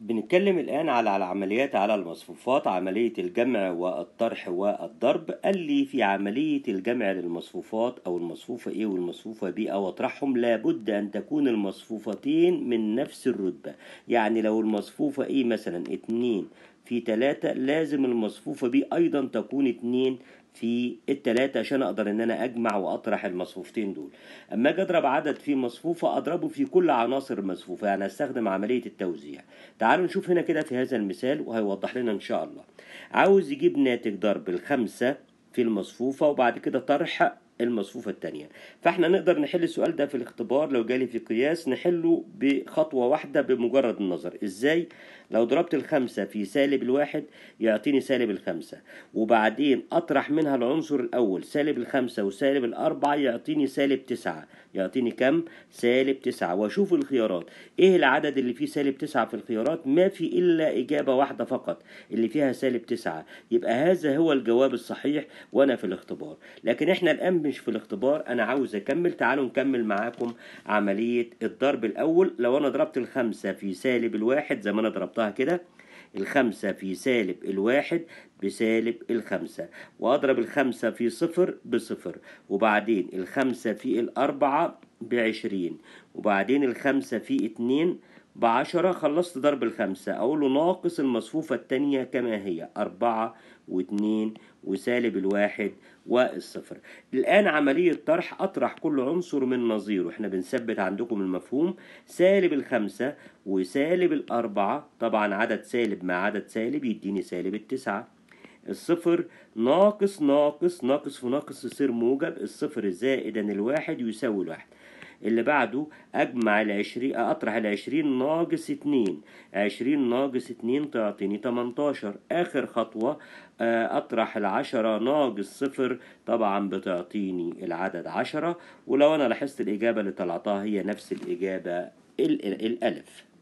بنتكلم الآن على العمليات على المصفوفات عملية الجمع والطرح والضرب قال لي في عملية الجمع للمصفوفات أو المصفوفة A إيه والمصفوفة B أو أطرحهم لابد أن تكون المصفوفتين من نفس الرتبة يعني لو المصفوفة A إيه مثلا 2 في تلاتة لازم المصفوفة بيه أيضا تكون اتنين في التلاتة عشان أقدر إن أنا أجمع وأطرح المصفوفتين دول أما أجي أضرب عدد في مصفوفة أضربه في كل عناصر المصفوفة يعني هستخدم عملية التوزيع تعالوا نشوف هنا كده في هذا المثال وهيوضح لنا إن شاء الله عاوز يجيب ناتج ضرب الخمسة في المصفوفة وبعد كده طرح المصفوفة الثانية فاحنا نقدر نحل السؤال ده في الاختبار لو جالي في قياس نحله بخطوة واحدة بمجرد النظر ازاي لو ضربت الخمسة في سالب الواحد يعطيني سالب الخمسة وبعدين اطرح منها العنصر الاول سالب الخمسة وسالب الاربعة يعطيني سالب تسعة يعطيني كم سالب تسعة واشوف الخيارات ايه العدد اللي فيه سالب تسعة في الخيارات ما في الا اجابة واحدة فقط اللي فيها سالب تسعة يبقى هذا هو الجواب الصحيح وانا في الاختبار لكن احنا الان مش في الاختبار انا عاوز اكمل تعالوا نكمل معاكم عملية الضرب الاول لو انا ضربت الخمسة في سالب الواحد زي ما انا ضربتها كده الخمسة في سالب الواحد بسالب الخمسة وأضرب الخمسة في صفر بصفر وبعدين الخمسة في الأربعة بعشرين وبعدين الخمسة في اتنين بعشرة خلصت ضرب الخمسة له ناقص المصفوفة التانية كما هي أربعة واتنين وسالب الواحد والصفر الآن عملية طرح أطرح كل عنصر من نظيره احنا بنثبت عندكم المفهوم سالب الخمسة وسالب الأربعة طبعا عدد سالب مع عدد سالب يديني سالب التسعة الصفر ناقص ناقص ناقص في ناقص يصير موجب الصفر زائدا الواحد يساوي الواحد اللي بعده أجمع العشرين أطرح العشرين ناقص اتنين عشرين ناقص اتنين تعطيني تمنتاشر آخر خطوة آه، أطرح العشرة ناقص صفر طبعا بتعطيني العدد عشرة ولو أنا لاحظت الإجابة اللي طلعتها هي نفس الإجابة الألف